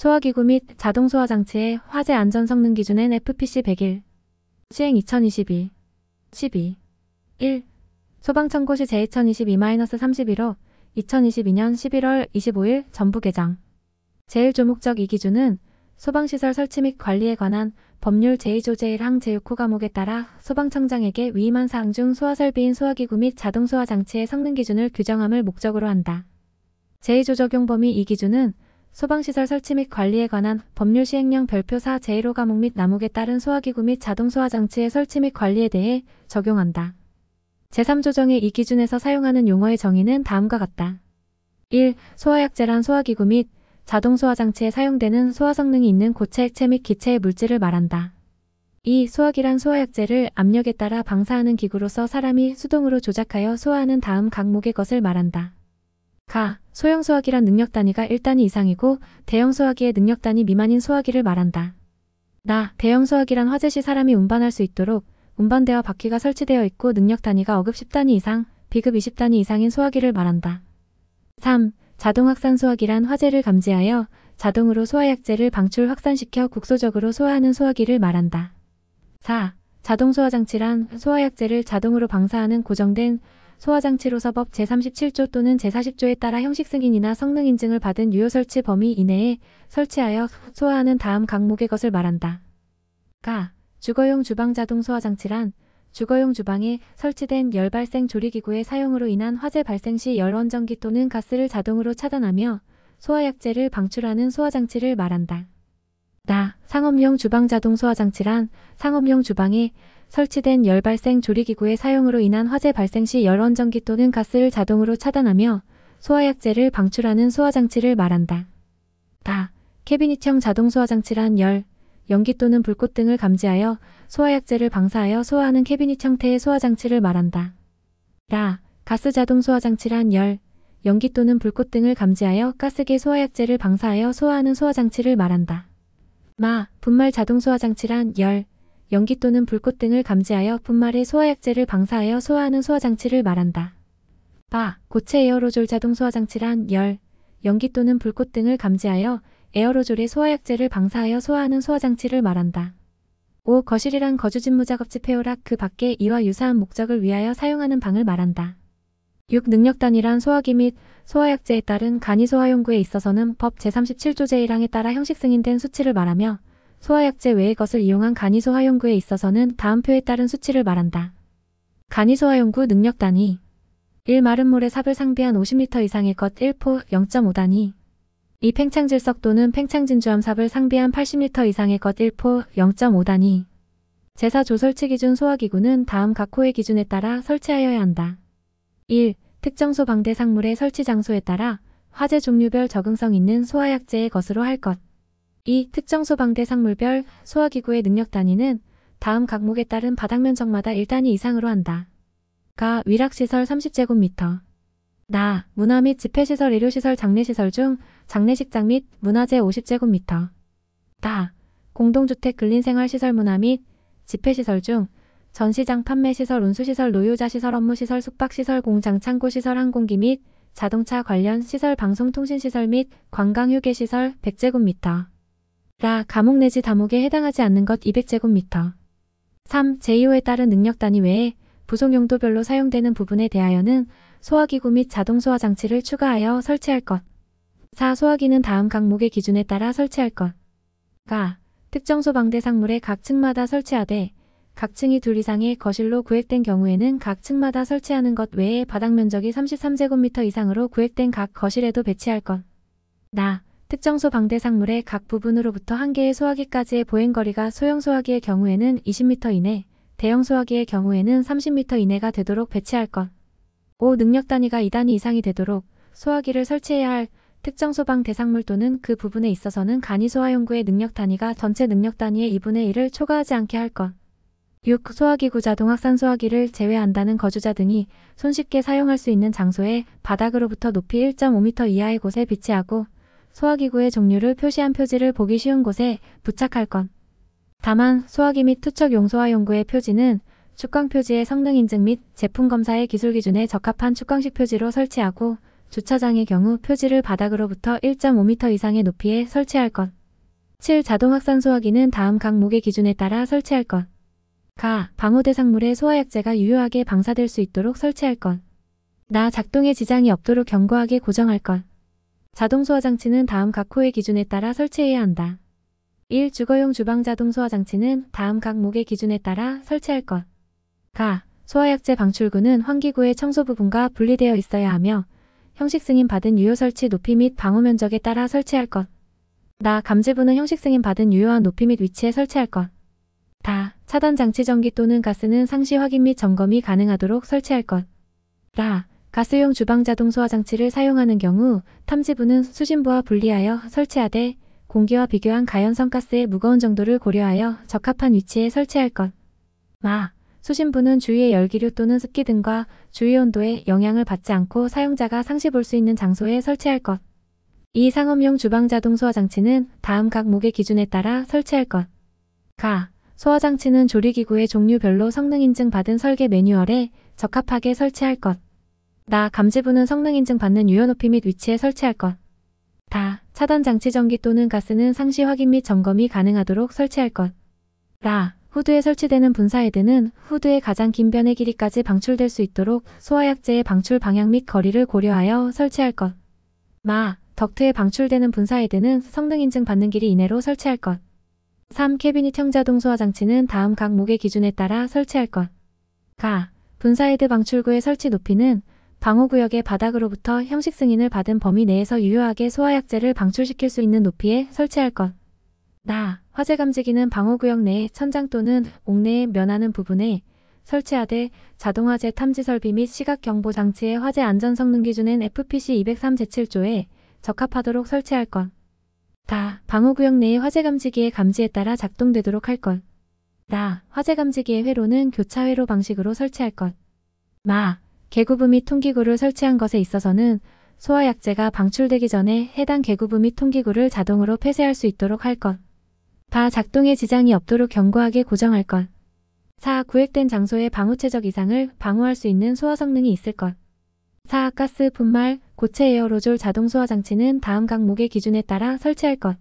소화기구 및 자동소화 장치의 화재 안전 성능 기준은 FPC 101. 시행 2022. 12. 1. 소방청구시 제2022-31호 2022년 11월 25일 전부 개정. 제일 조목적 이 기준은 소방시설 설치 및 관리에 관한 법률 제2조 제1항 제6호 과목에 따라 소방청장에게 위임한 사항 중 소화설비인 소화기구 및 자동소화장치의 성능 기준을 규정함을 목적으로 한다. 제2조 적용 범위 이 기준은 소방시설 설치 및 관리에 관한 법률 시행령 별표 4 제1호 과목 및 나목에 따른 소화기구 및 자동 소화 장치의 설치 및 관리에 대해 적용한다. 제3조정의 이 기준에서 사용하는 용어의 정의는 다음과 같다. 1. 소화약제란 소화기구 및 자동 소화 장치에 사용되는 소화 성능이 있는 고체 액체 및 기체의 물질을 말한다. 2. 소화기란 소화약제를 압력에 따라 방사하는 기구로서 사람이 수동으로 조작하여 소화하는 다음 각목의 것을 말한다. 가, 소형 소화기란 능력 단위가 1단위 이상이고 대형 소화기의 능력 단위 미만인 소화기를 말한다. 나, 대형 소화기란 화재 시 사람이 운반할 수 있도록 운반대와 바퀴가 설치되어 있고 능력 단위가 어급 10단위 이상, 비급 20단위 이상인 소화기를 말한다. 3. 자동 확산 소화기란 화재를 감지하여 자동으로 소화약제를 방출 확산시켜 국소적으로 소화하는 소화기를 말한다. 4. 자동 소화장치란 소화약제를 자동으로 방사하는 고정된 소화장치로서법 제37조 또는 제40조에 따라 형식 승인이나 성능 인증을 받은 유효 설치 범위 이내에 설치하여 소화하는 다음 각목의 것을 말한다. 가. 주거용 주방 자동 소화장치란 주거용 주방에 설치된 열발생 조리기구의 사용으로 인한 화재 발생 시 열원전기 또는 가스를 자동으로 차단하며 소화약재를 방출하는 소화장치를 말한다. 나, 상업용 주방 자동 소화장치란 상업용 주방에 설치된 열발생 조리기구의 사용으로 인한 화재 발생 시 열원전기 또는 가스를 자동으로 차단하며 소화약재를 방출하는 소화장치를 말한다. 다. 캐비닛형 자동 소화장치란 열, 연기 또는 불꽃 등을 감지하여 소화약재를 방사하여 소화하는 캐비닛 형태의 소화장치를 말한다. 라. 가스 자동 소화장치란 열, 연기 또는 불꽃 등을 감지하여 가스계 소화약재를 방사하여 소화하는 소화장치를 말한다. 마. 분말 자동 소화장치란 열, 연기 또는 불꽃 등을 감지하여 분말의 소화약제를 방사하여 소화하는 소화장치를 말한다. 바, 아, 고체 에어로졸 자동 소화장치란 열, 연기 또는 불꽃 등을 감지하여 에어로졸의 소화약제를 방사하여 소화하는 소화장치를 말한다. 5. 거실이란 거주진무작업지 페오락 그 밖에 이와 유사한 목적을 위하여 사용하는 방을 말한다. 6. 능력단이란 소화기 및 소화약제에 따른 간이소화연구에 있어서는 법 제37조 제1항에 따라 형식 승인된 수치를 말하며 소화약제 외의 것을 이용한 간이소화연구에 있어서는 다음 표에 따른 수치를 말한다. 간이소화연구 능력 단위 1. 마른 물에 삽을 상비한 50m 이상의 것 1포 0.5단위 2. 팽창질석 또는 팽창진주암 삽을 상비한 80m 이상의 것 1포 0.5단위 제사 조설치 기준 소화기구는 다음 각 호의 기준에 따라 설치하여야 한다. 1. 특정 소방대 상물의 설치 장소에 따라 화재 종류별 적응성 있는 소화약제의 것으로 할 것. 이 특정 소방대 상물별 소화기구의 능력 단위는 다음 각목에 따른 바닥 면적마다 1단위 이상으로 한다. 가 위락시설 30제곱미터 나 문화 및 집회시설 의료시설 장례시설 중 장례식장 및 문화재 50제곱미터 다 공동주택 근린생활시설 문화 및 집회시설 중 전시장 판매시설 운수시설 노유자시설 업무시설 숙박시설 공장 창고시설 항공기 및 자동차 관련 시설 방송통신시설 및 관광휴게시설 100제곱미터 라 감옥 내지 다목에 해당하지 않는 것 200제곱미터. 3. 제2호에 따른 능력 단위 외에 부속 용도별로 사용되는 부분에 대하여는 소화기구 및 자동 소화 장치를 추가하여 설치할 것. 4. 소화기는 다음 각목의 기준에 따라 설치할 것. 가. 특정 소방대 상물의 각 층마다 설치하되 각 층이 둘 이상의 거실로 구획된 경우에는 각 층마다 설치하는 것 외에 바닥 면적이 33제곱미터 이상으로 구획된 각 거실에도 배치할 것. 나. 특정 소방대상물의 각 부분으로부터 한 개의 소화기까지의 보행거리가 소형 소화기의 경우에는 20m 이내, 대형 소화기의 경우에는 30m 이내가 되도록 배치할 것. 5. 능력 단위가 2단위 이상이 되도록 소화기를 설치해야 할 특정 소방 대상물 또는 그 부분에 있어서는 간이 소화연구의 능력 단위가 전체 능력 단위의 2분의 1을 초과하지 않게 할 것. 6. 소화기구 자동 학산 소화기를 제외한다는 거주자 등이 손쉽게 사용할 수 있는 장소에 바닥으로부터 높이 1.5m 이하의 곳에 비치하고 소화기구의 종류를 표시한 표지를 보기 쉬운 곳에 부착할 것. 다만 소화기 및 투척 용소화 용구의 표지는 축광 표지의 성능 인증 및 제품 검사의 기술 기준에 적합한 축광식 표지로 설치하고 주차장의 경우 표지를 바닥으로부터 1.5m 이상의 높이에 설치할 것. 7. 자동 확산 소화기는 다음 각 목의 기준에 따라 설치할 것. 가. 방호 대상물의 소화약재가 유효하게 방사될 수 있도록 설치할 것. 나. 작동에 지장이 없도록 견고하게 고정할 것. 자동 소화 장치는 다음 각 코의 기준에 따라 설치해야 한다. 1. 주거용 주방 자동 소화 장치는 다음 각 목의 기준에 따라 설치할 것. 가. 소화약제 방출구는 환기구의 청소 부분과 분리되어 있어야 하며 형식 승인 받은 유효 설치 높이 및 방호 면적에 따라 설치할 것. 나 감지부는 형식 승인 받은 유효한 높이 및 위치에 설치할 것. 다 차단 장치 전기 또는 가스는 상시 확인 및 점검이 가능하도록 설치할 것. 라 가스용 주방 자동 소화 장치를 사용하는 경우 탐지부는 수신부와 분리하여 설치하되 공기와 비교한 가연성 가스의 무거운 정도를 고려하여 적합한 위치에 설치할 것. 마. 수신부는 주위의 열기류 또는 습기 등과 주위 온도에 영향을 받지 않고 사용자가 상시 볼 수 있는 장소에 설치할 것. 이 상업용 주방 자동 소화 장치는 다음 각 목의 기준에 따라 설치할 것. 가. 소화 장치는 조리기구의 종류별로 성능 인증 받은 설계 매뉴얼에 적합하게 설치할 것. 나 감지부는 성능인증 받는 유효 높이 및 위치에 설치할 것. 다 차단 장치 전기 또는 가스는 상시 확인 및 점검이 가능하도록 설치할 것. 라 후드에 설치되는 분사 헤드는 후드의 가장 긴 변의 길이까지 방출될 수 있도록 소화약제의 방출 방향 및 거리를 고려하여 설치할 것. 마 덕트에 방출되는 분사 헤드는 성능 인증 받는 길이 이내로 설치할 것. 3. 캐비닛 형자동 소화 장치는 다음 각 목의 기준에 따라 설치할 것. 가. 분사 헤드 방출구의 설치 높이는 방호구역의 바닥으로부터 형식 승인을 받은 범위 내에서 유효하게 소화약제를 방출시킬 수 있는 높이에 설치할 것. 나, 화재 감지기는 방호구역 내에 천장 또는 옥내에 면하는 부분에 설치하되 자동화재 탐지 설비 및 시각 경보 장치의 화재 안전 성능 기준엔 FPC 203 제7조에 적합하도록 설치할 것. 다, 방호구역 내의 화재 감지기의 감지에 따라 작동되도록 할 것. 나, 화재 감지기의 회로는 교차 회로 방식으로 설치할 것. 마, 개구부 및 통기구를 설치한 것에 있어서는 소화약제가 방출되기 전에 해당 개구부 및 통기구를 자동으로 폐쇄할 수 있도록 할 것. 바 작동에 지장이 없도록 견고하게 고정할 것. 4. 구획된 장소의 방호체적 이상을 방호할 수 있는 소화 성능이 있을 것. 4. 가스 분말, 고체 에어로졸 자동 소화 장치는 다음 각목의 기준에 따라 설치할 것.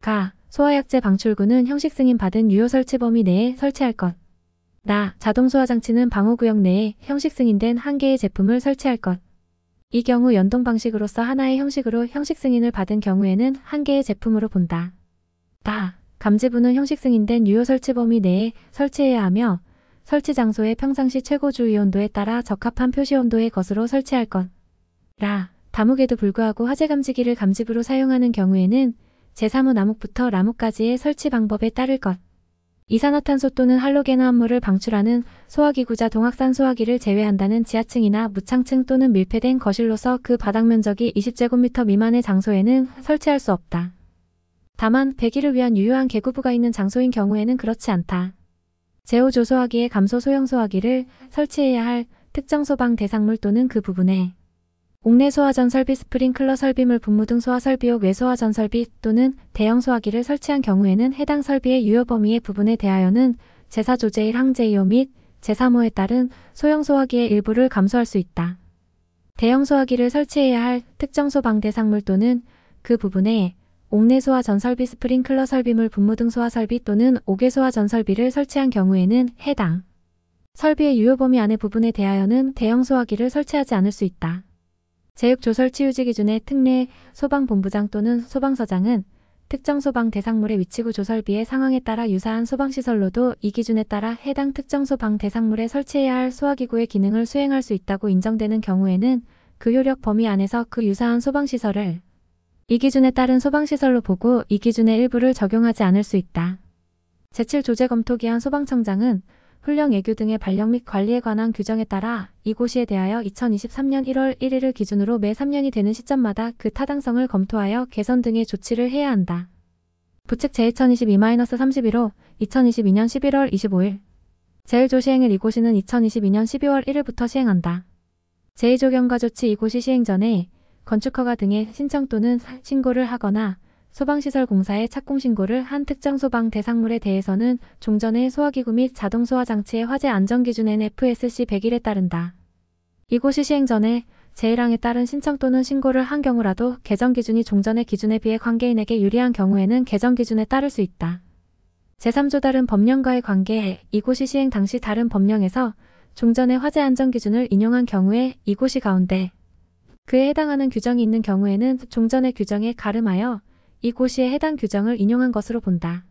가. 소화약제 방출구는 형식 승인 받은 유효 설치 범위 내에 설치할 것. 나 자동 소화 장치는 방호 구역 내에 형식 승인된 한 개의 제품을 설치할 것. 이 경우 연동 방식으로서 하나의 형식으로 형식 승인을 받은 경우에는 한 개의 제품으로 본다. 다 감지부는 형식 승인된 유효 설치 범위 내에 설치해야 하며 설치 장소의 평상시 최고 주의 온도에 따라 적합한 표시 온도의 것으로 설치할 것. 라 다목에도 불구하고 화재 감지기를 감지부로 사용하는 경우에는 제3호 나목부터 나목까지의 설치 방법에 따를 것. 이산화탄소 또는 할로겐 화합물을 방출하는 소화기구자 동학산 소화기를 제외한다는 지하층이나 무창층 또는 밀폐된 거실로서 그 바닥 면적이 20제곱미터 미만의 장소에는 설치할 수 없다. 다만 배기를 위한 유효한 개구부가 있는 장소인 경우에는 그렇지 않다. 제호조소화기의 감소 소형 소화기를 설치해야 할 특정 소방 대상물 또는 그 부분에 옥내 소화전 설비 스프링클러 설비물 분무 등 소화 설비옥 외소화 전 설비 또는 대형 소화기를 설치한 경우에는 해당 설비의 유효 범위의 부분에 대하여는 제사 조제 1 항제 이호및제사호에 따른 소형 소화기의 일부를 감소할 수 있다. 대형 소화기를 설치해야 할 특정 소방 대상물 또는 그 부분에 옥내 소화 전 설비 스프링클러 설비물 분무 등 소화 설비 또는 옥외 소화 전 설비를 설치한 경우에는 해당 설비의 유효 범위 안의 부분에 대하여는 대형 소화기를 설치하지 않을 수 있다. 제육조설 치유지 기준의 특례 소방본부장 또는 소방서장은 특정 소방 대상물의 위치구 조설비의 상황에 따라 유사한 소방시설로도 이 기준에 따라 해당 특정 소방 대상물에 설치해야 할 소화기구의 기능을 수행할 수 있다고 인정되는 경우에는 그 효력 범위 안에서 그 유사한 소방시설을 이 기준에 따른 소방시설로 보고 이 기준의 일부를 적용하지 않을 수 있다. 제7조제검토기한 소방청장은 훈령 애교 등의 발령 및 관리에 관한 규정에 따라 이고시에 대하여 2023년 1월 1일을 기준으로 매 3년이 되는 시점마다 그 타당성을 검토하여 개선 등의 조치를 해야 한다. 부책 제2022-31호 2022년 11월 25일 제1조 시행일 이고시는 2022년 12월 1일부터 시행한다. 제2조 경과 조치 이고시 시행 전에 건축허가 등의 신청 또는 신고를 하거나 소방시설공사의 착공 신고를 한 특정 소방 대상물에 대해서는 종전의 소화기구 및 자동 소화 장치의 화재 안전 기준엔 FSC 100일에 따른다. 이곳이 시행 전에 제1항에 따른 신청 또는 신고를 한 경우라도 개정 기준이 종전의 기준에 비해 관계인에게 유리한 경우에는 개정 기준에 따를 수 있다. 제3조 다른 법령과의 관계에 이곳이 시행 당시 다른 법령에서 종전의 화재 안전 기준을 인용한 경우에 이곳이 가운데 그에 해당하는 규정이 있는 경우에는 종전의 규정에 가름하여 이 고시에 해당 규정을 인용한 것으로 본다.